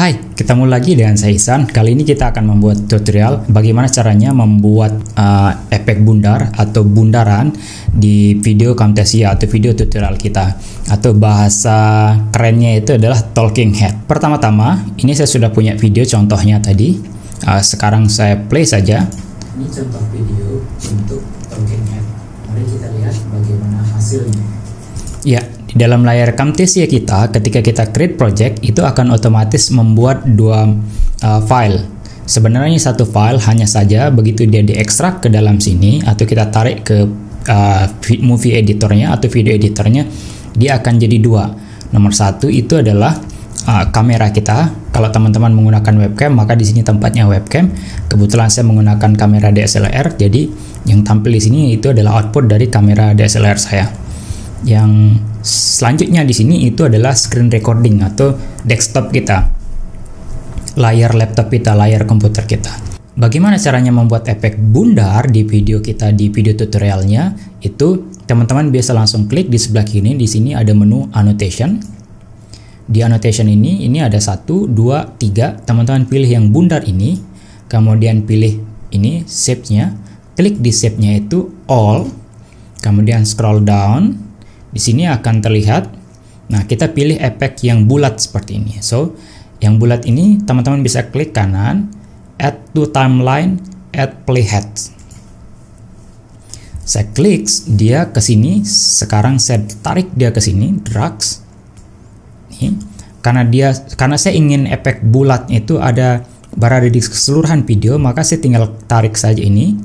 Hai, ketemu lagi dengan saya Ihsan. Kali ini kita akan membuat tutorial bagaimana caranya membuat uh, efek bundar atau bundaran di video Camtasia atau video tutorial kita. Atau bahasa kerennya itu adalah talking head. Pertama-tama, ini saya sudah punya video contohnya tadi. Uh, sekarang saya play saja. Ini contoh video untuk talking head. Mari kita lihat bagaimana hasilnya. Ya, di dalam layar Camtasia kita, ketika kita create project, itu akan otomatis membuat dua uh, file. Sebenarnya satu file hanya saja begitu dia diekstrak ke dalam sini atau kita tarik ke uh, movie editornya atau video editornya, dia akan jadi dua. Nomor satu itu adalah uh, kamera kita. Kalau teman-teman menggunakan webcam, maka di sini tempatnya webcam. Kebetulan saya menggunakan kamera DSLR, jadi yang tampil di sini itu adalah output dari kamera DSLR saya. Yang Selanjutnya di sini itu adalah screen recording atau desktop kita. Layar laptop kita, layar komputer kita. Bagaimana caranya membuat efek bundar di video kita di video tutorialnya? Itu teman-teman bisa langsung klik di sebelah kiri di sini ada menu annotation. Di annotation ini ini ada satu dua tiga Teman-teman pilih yang bundar ini, kemudian pilih ini shape-nya, klik di shape-nya itu all, kemudian scroll down di sini akan terlihat, nah kita pilih efek yang bulat seperti ini. So, yang bulat ini teman-teman bisa klik kanan, add to timeline, add playhead. Saya klik dia ke sini, sekarang saya tarik dia ke sini, drags. Nih, karena dia karena saya ingin efek bulat itu ada berada di keseluruhan video, maka saya tinggal tarik saja ini.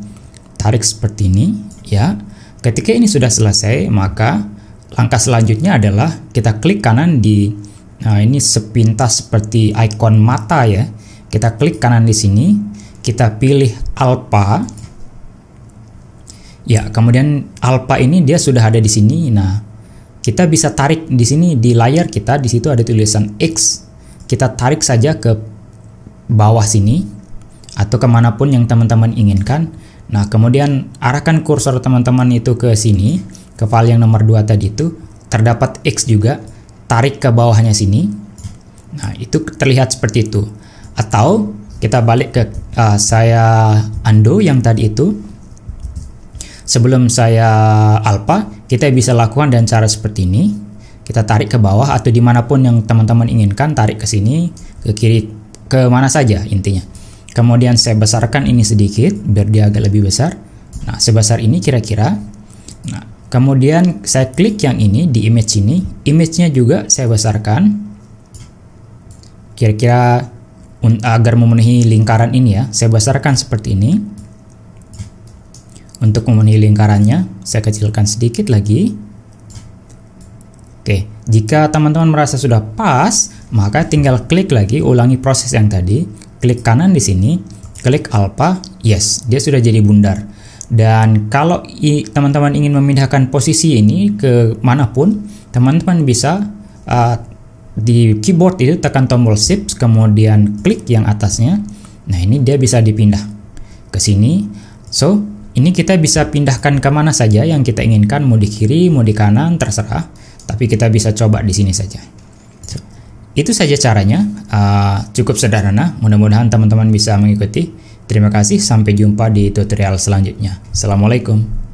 Tarik seperti ini, ya. Ketika ini sudah selesai, maka Langkah selanjutnya adalah kita klik kanan di nah ini sepintas seperti ikon mata ya. Kita klik kanan di sini, kita pilih alpha. Ya, kemudian alpha ini dia sudah ada di sini. Nah, kita bisa tarik di sini di layar kita di situ ada tulisan X. Kita tarik saja ke bawah sini atau kemanapun yang teman-teman inginkan. Nah, kemudian arahkan kursor teman-teman itu ke sini ke file yang nomor 2 tadi itu terdapat X juga, tarik ke bawahnya sini. Nah, itu terlihat seperti itu. Atau kita balik ke uh, saya undo yang tadi itu. Sebelum saya alpha, kita bisa lakukan dengan cara seperti ini. Kita tarik ke bawah atau dimanapun yang teman-teman inginkan, tarik ke sini, ke kiri, ke mana saja intinya. Kemudian saya besarkan ini sedikit, biar dia agak lebih besar. Nah, sebesar ini kira-kira Kemudian saya klik yang ini di image ini, image-nya juga saya besarkan. Kira-kira agar memenuhi lingkaran ini ya, saya besarkan seperti ini. Untuk memenuhi lingkarannya, saya kecilkan sedikit lagi. Oke, jika teman-teman merasa sudah pas, maka tinggal klik lagi ulangi proses yang tadi. Klik kanan di sini, klik alpha, yes, dia sudah jadi bundar. Dan kalau teman-teman ingin memindahkan posisi ini ke manapun, teman-teman bisa uh, di keyboard itu tekan tombol shift kemudian klik yang atasnya. Nah, ini dia bisa dipindah ke sini. So, ini kita bisa pindahkan ke mana saja yang kita inginkan, mau di kiri, mau di kanan, terserah. Tapi kita bisa coba di sini saja. itu saja caranya, uh, cukup sederhana. Mudah-mudahan teman-teman bisa mengikuti. Terima kasih, sampai jumpa di tutorial selanjutnya. Assalamualaikum.